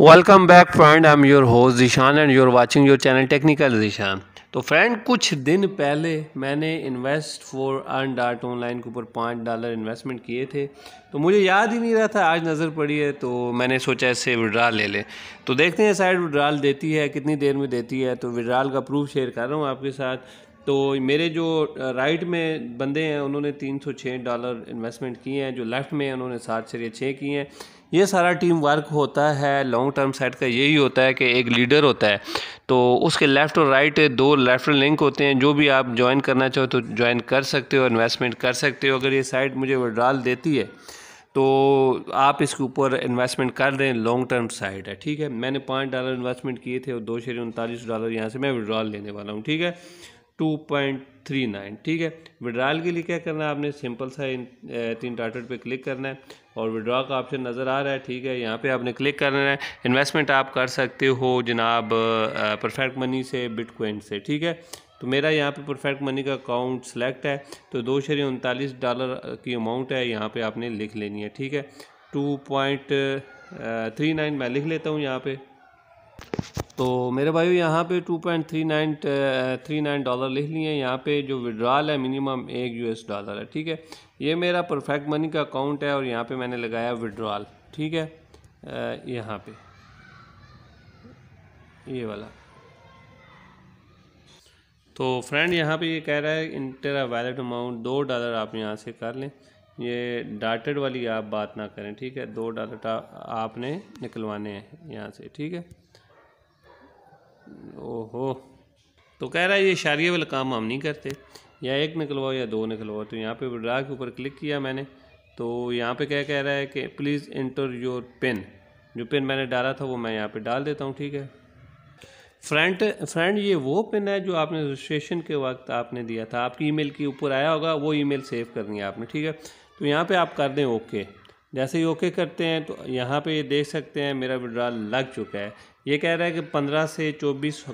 welcome back friend I am your host Zeeshan and you're watching your channel technical Zeeshan तो friend कुछ दिन पहले मैंने invest for earn dot online के ऊपर पाँच डॉलर इन्वेस्टमेंट किए थे तो मुझे याद ही नहीं रहा था आज नज़र पड़ी है तो मैंने सोचा इससे विड्राल ले लें तो देखते हैं साइड विड्राल देती है कितनी देर में देती है तो विड्राल का प्रूफ शेयर कर रहा हूँ आपके साथ तो मेरे जो राइट में बंदे हैं उन्होंने छः डॉलर इन्वेस्टमेंट किए हैं जो लेफ़्ट में उन्होंने सात छः किए हैं ये सारा टीम वर्क होता है लॉन्ग टर्म सेट का यही होता है कि एक लीडर होता है तो उसके लेफ़्ट और राइट दो लेफ़्ट लिंक होते हैं जो भी आप ज्वाइन करना चाहो तो ज्वाइन कर सकते हो इन्वेस्टमेंट कर सकते हो अगर ये साइट मुझे विड्रॉल देती है तो आप इसके ऊपर इन्वेस्टमेंट कर रहे हैं लॉन्ग टर्म साइड है ठीक है मैंने पाँच डॉलर इन्वेस्टमेंट किए थे और दो शेर उनतालीस डॉलर यहाँ से मैं विड्रॉल लेने वाला हूँ ठीक है 2.39 ठीक है विड्रॉल के लिए क्या करना है आपने सिंपल सा इन तीन टाटेड पे क्लिक करना है और विड्रॉ का ऑप्शन नज़र आ रहा है ठीक है यहाँ पे आपने क्लिक करना है इन्वेस्टमेंट आप कर सकते हो जनाब परफेक्ट मनी से बिटकॉइन से ठीक है तो मेरा यहाँ पे परफेक्ट मनी का अकाउंट सेलेक्ट है तो दो शरीय उनतालीस डॉलर की अमाउंट है यहाँ पर आपने लिख लेनी है ठीक है टू पॉइंट थ्री नाइन मैं लिख लेता हूँ यहाँ पर तो मेरे भाइयों यहाँ पे two point three nine three nine dollar लिख लिए हैं यहाँ पे जो विड्रॉल है मिनिमम एक यूएस डॉलर है ठीक है ये मेरा परफेक्ट मनी का अकाउंट है और यहाँ पे मैंने लगाया विड्रॉल ठीक है यहाँ पे ये वाला तो फ्रेंड यहाँ पे ये कह रहा है इंटरा वैलेट अमाउंट दो डॉलर आप यहाँ से कर लें ये डाटेड वाली आप बात ना करें ठीक है दो डॉलर आपने निकलवाने हैं यहाँ से ठीक है ओहो तो कह रहा है ये इशारे वाला काम हम नहीं करते या एक निकलवाओ या दो निकलवाओ तो यहाँ पे विड्रा के ऊपर क्लिक किया मैंने तो यहाँ पे क्या कह रहा है कि प्लीज़ इंटर योर पिन जो पिन मैंने डाला था वो मैं यहाँ पे डाल देता हूँ ठीक है फ्रेंड फ्रेंड ये वो पिन है जो आपने रजिस्ट्रेशन के वक्त आपने दिया था आपकी ईमेल के ऊपर आया होगा वो ईमेल सेव करनी है आपने ठीक है तो यहाँ पे आप कर दें ओके जैसे ही ओके करते हैं तो यहाँ पे ये देख सकते हैं मेरा विड्रा लग चुका है ये कह रहा है कि पंद्रह से चौबीस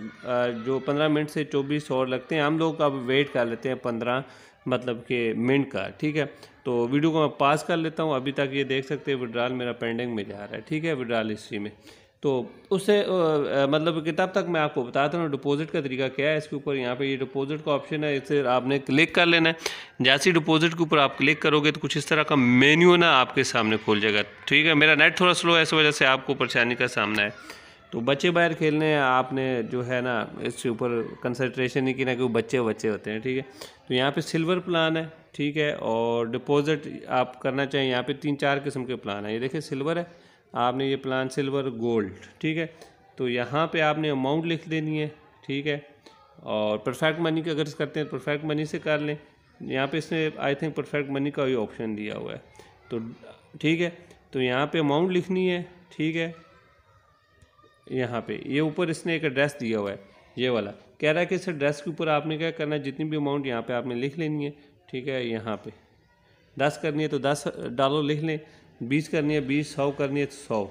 जो पंद्रह मिनट से चौबीस और लगते हैं हम लोग अब वेट कर लेते हैं पंद्रह मतलब कि मिनट का ठीक है तो वीडियो को मैं पास कर लेता हूँ अभी तक ये देख सकते हैं विड्राल मेरा पेंडिंग में जा रहा है ठीक है विड्राल हिस्ट्री में तो उससे मतलब किताब तक मैं आपको बताता हूँ डिपॉजिट का तरीका क्या है इसके ऊपर यहाँ पे ये डिपॉजिट का ऑप्शन है इसे आपने क्लिक कर लेना है जैसे ही डिपॉजिट के ऊपर आप क्लिक करोगे तो कुछ इस तरह का मेन्यू ना आपके सामने खोल जाएगा ठीक है मेरा नेट थोड़ा स्लो है इस वजह से आपको परेशानी का सामना है तो बच्चे बाहर खेलने आपने जो है ना इसके ऊपर कंसंट्रेशन नहीं किया क्योंकि बच्चे बच्चे होते हैं ठीक है तो यहाँ पे सिल्वर प्लान है ठीक है और डिपॉजिट आप करना चाहें यहाँ पे तीन चार किस्म के प्लान हैं ये देखिए सिल्वर है आपने ये प्लान सिल्वर गोल्ड ठीक है तो यहाँ पे आपने अमाउंट लिख देनी है ठीक है और परफेक्ट मनी का अगर करते हैं परफेक्ट तो मनी से कर लें यहाँ पर इसने आई थिंक परफेक्ट मनी का भी ऑप्शन दिया हुआ है तो ठीक है तो यहाँ पर अमाउंट लिखनी है ठीक है यहाँ पे ये ऊपर इसने एक एड्रेस दिया हुआ है ये वाला कह रहा है कि इस एड्रेस के ऊपर आपने क्या करना है जितनी भी अमाउंट यहाँ पे आपने लिख लेनी है ठीक है यहाँ पे दस करनी है तो दस डालो लिख लें बीस करनी है बीस सौ करनी है तो सौ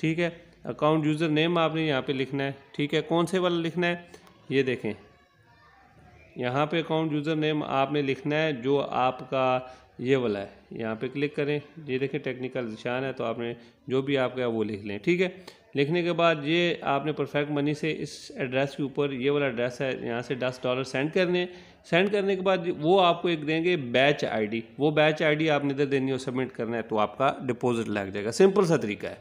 ठीक है अकाउंट यूज़र नेम आपने यहाँ पे लिखना है ठीक है कौन से वाला लिखना है ये देखें यहाँ पर अकाउंट यूज़र नेम आपने लिखना है जो आपका ये वाला है यहाँ पे क्लिक करें ये देखें टेक्निकल निशान है तो आपने जो भी आपका है वो लिख लें ठीक है लिखने के बाद ये आपने परफेक्ट मनी से इस एड्रेस के ऊपर ये वाला एड्रेस है यहाँ से दस डॉलर सेंड करने सेंड करने के बाद वो आपको एक देंगे बैच आईडी वो बैच आईडी आपने इधर देनी हो सबमिट करना है तो आपका डिपॉजिट लग जाएगा सिंपल सा तरीका है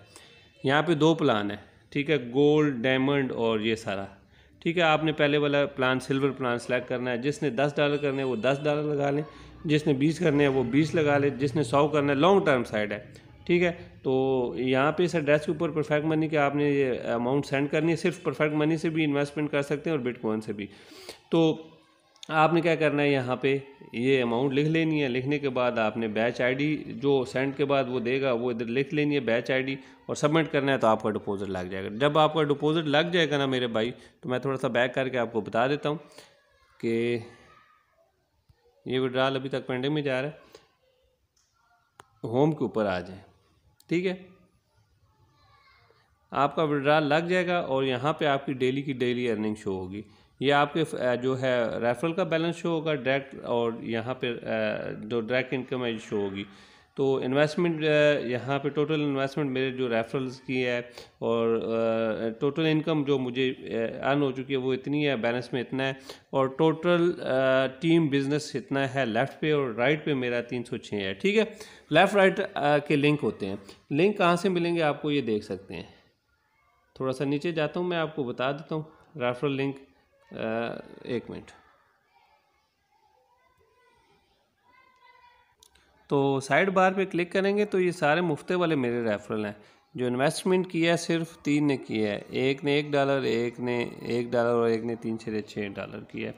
यहाँ पे दो प्लान है ठीक है गोल्ड डायमंड और ये सारा ठीक है आपने पहले वाला प्लान सिल्वर प्लान सेलेक्ट करना है जिसने दस डॉलर करने हैं वो दस डॉलर लगा लें जिसने बीस करने हैं वो बीस लगा लें जिसने सौ करना है लॉन्ग टर्म साइड है ठीक है तो यहाँ पे इस एड्रेस के ऊपर परफेक्ट मनी के आपने ये अमाउंट सेंड करनी है सिर्फ परफेक्ट मनी से भी इन्वेस्टमेंट कर सकते हैं और बिटकॉइन से भी तो आपने क्या करना है यहाँ पे ये अमाउंट लिख लेनी है लिखने के बाद आपने बैच आईडी जो सेंड के बाद वो देगा वो इधर लिख लेनी है बैच आईडी और सबमिट करना है तो आपका डिपॉजिट लग जाएगा जब आपका डिपॉजिट लग जाएगा ना मेरे भाई तो मैं थोड़ा सा बैक करके आपको बता देता हूँ कि ये विड्रॉल अभी तक पेंडिंग में जा रहा है होम के ऊपर आ जाए ठीक है आपका विड्रा लग जाएगा और यहाँ पे आपकी डेली की डेली अर्निंग शो होगी ये आपके जो है रेफरल का बैलेंस शो होगा डायरेक्ट और यहाँ पे जो डायरेक्ट इनकम है शो होगी तो इन्वेस्टमेंट यहाँ पे टोटल इन्वेस्टमेंट मेरे जो रेफरल्स की है और टोटल इनकम जो मुझे अर्न हो चुकी है वो इतनी है बैलेंस में इतना है और टोटल टीम बिजनेस इतना है लेफ़्ट पे और राइट पे मेरा तीन सौ छः है ठीक है लेफ़्ट राइट के लिंक होते हैं लिंक कहाँ से मिलेंगे आपको ये देख सकते हैं थोड़ा सा नीचे जाता हूँ मैं आपको बता देता हूँ रेफरल लिंक एक मिनट तो साइड बार पे क्लिक करेंगे तो ये सारे मुफ्ते वाले मेरे रेफरल हैं जो इन्वेस्टमेंट किया है सिर्फ तीन ने किया है एक ने एक डॉलर एक ने एक डॉलर और एक ने तीन छः छः डॉलर किया है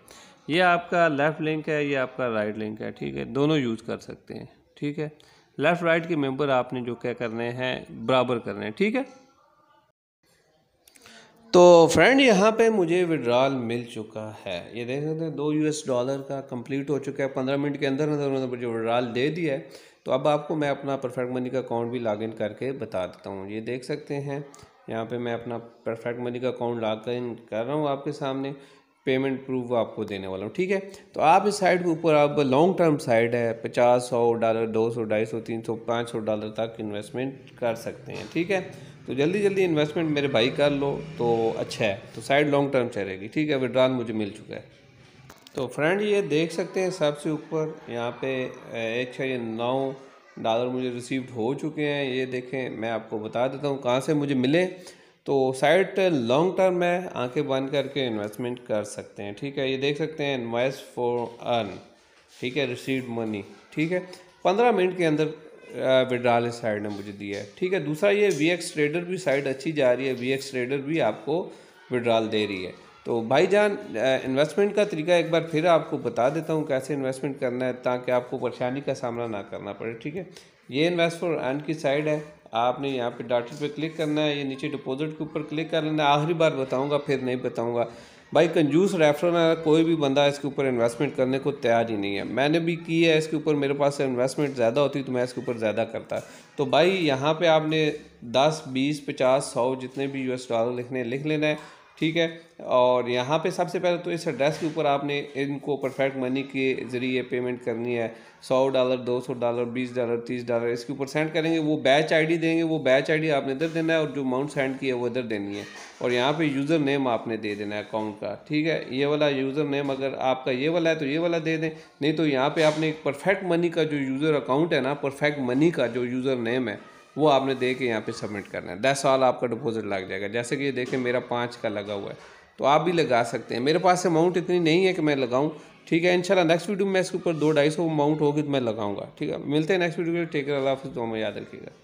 ये आपका लेफ़्ट लिंक है ये आपका राइट लिंक है ठीक है दोनों यूज़ कर सकते हैं ठीक है लेफ़्ट राइट के मेंबर आपने जो क्या करने हैं बराबर करने हैं ठीक है तो फ्रेंड यहाँ पे मुझे विड्रॉल मिल चुका है ये देख सकते हैं दो यूएस डॉलर का कंप्लीट हो चुका है पंद्रह मिनट के अंदर अंदर उन्होंने मुझे विड्रॉल दे दिया है तो अब आपको मैं अपना परफेक्ट मनी का अकाउंट भी लॉगिन करके बता देता हूँ ये देख सकते हैं यहाँ पे मैं अपना परफेक्ट मनी का अकाउंट लॉग इन कर रहा हूँ आपके सामने पेमेंट प्रूफ आपको देने वाला हूँ ठीक है तो आप इस साइड के ऊपर अब लॉन्ग टर्म साइड है पचास सौ डॉलर दो सौ ढाई सौ तीन सौ पाँच सौ डॉलर तक इन्वेस्टमेंट कर सकते हैं ठीक है तो जल्दी जल्दी इन्वेस्टमेंट मेरे भाई कर लो तो अच्छा है तो साइड लॉन्ग टर्म चलेगी ठीक है विड्रॉल मुझे मिल चुका है तो फ्रेंड ये देख सकते हैं सबसे ऊपर यहाँ पे एक छः नौ डॉलर मुझे रिसीव हो चुके हैं ये देखें मैं आपको बता देता हूँ कहाँ से मुझे मिले तो साइट लॉन्ग टर्म में आंखें बंद करके इन्वेस्टमेंट कर सकते हैं ठीक है ये देख सकते हैं इन्वेस्ट फॉर अर्न ठीक है रिसीव मनी ठीक है पंद्रह मिनट के अंदर विड्रॉल इस साइड ने मुझे दिया है ठीक है दूसरा ये वी एक्स ट्रेडर भी साइट अच्छी जा रही है वी एक्स ट्रेडर भी आपको विड्रॉल दे रही है तो भाई जान इन्वेस्टमेंट का तरीका एक बार फिर आपको बता देता हूँ कैसे इन्वेस्टमेंट करना है ताकि आपको परेशानी का सामना ना करना पड़े ठीक है ये इन्वेस्ट फॉर अर्न की साइड है आपने यहाँ पे डॉटर पे क्लिक करना है ये नीचे डिपॉजिट के ऊपर क्लिक कर लेना आखिरी बार बताऊँगा फिर नहीं बताऊँगा भाई कंजूस रेफरल कोई भी बंदा इसके ऊपर इन्वेस्टमेंट करने को तैयार ही नहीं है मैंने भी की है इसके ऊपर मेरे पास इन्वेस्टमेंट ज़्यादा होती तो मैं इसके ऊपर ज़्यादा करता तो भाई यहाँ पे आपने 10, 20, 50, 100 जितने भी यूएस डॉलर लिखने लिख लेना है ठीक है और यहाँ पे सबसे पहले तो इस एड्रेस के ऊपर आपने इनको परफेक्ट मनी के ज़रिए पेमेंट करनी है सौ डॉलर दो सौ डॉलर बीस डॉलर तीस डॉलर इसके ऊपर सेंड करेंगे वो बैच आईडी देंगे वो बैच आईडी आपने इधर देना है और जो अमाउंट सेंड किया वो इधर देनी है और यहाँ पे यूज़र नेम आपने दे देना है अकाउंट का ठीक है ये वाला यूज़र नेम अगर आपका ये वाला है तो ये वाला दे दें नहीं तो यहाँ पर आपने एक परफेक्ट मनी का जो यूज़र अकाउंट है ना परफेक्ट मनी का जो यूज़र नेम है वो आपने दे के यहाँ पे सबमिट करना है दस साल आपका डिपॉजिट लग जाएगा जैसे कि ये देखें मेरा पाँच का लगा हुआ है तो आप भी लगा सकते हैं मेरे पास अमाउंट इतनी नहीं है कि मैं लगाऊँ ठीक है इंशाल्लाह नेक्स्ट वीडियो में इसके ऊपर दो ढाई सौ अमाउंट होगी तो मैं लगाऊंगा ठीक है मिलते हैं नेक्स्ट वीडियो के टेकर अल्लाह हाफिज़ तो हमें याद रखिएगा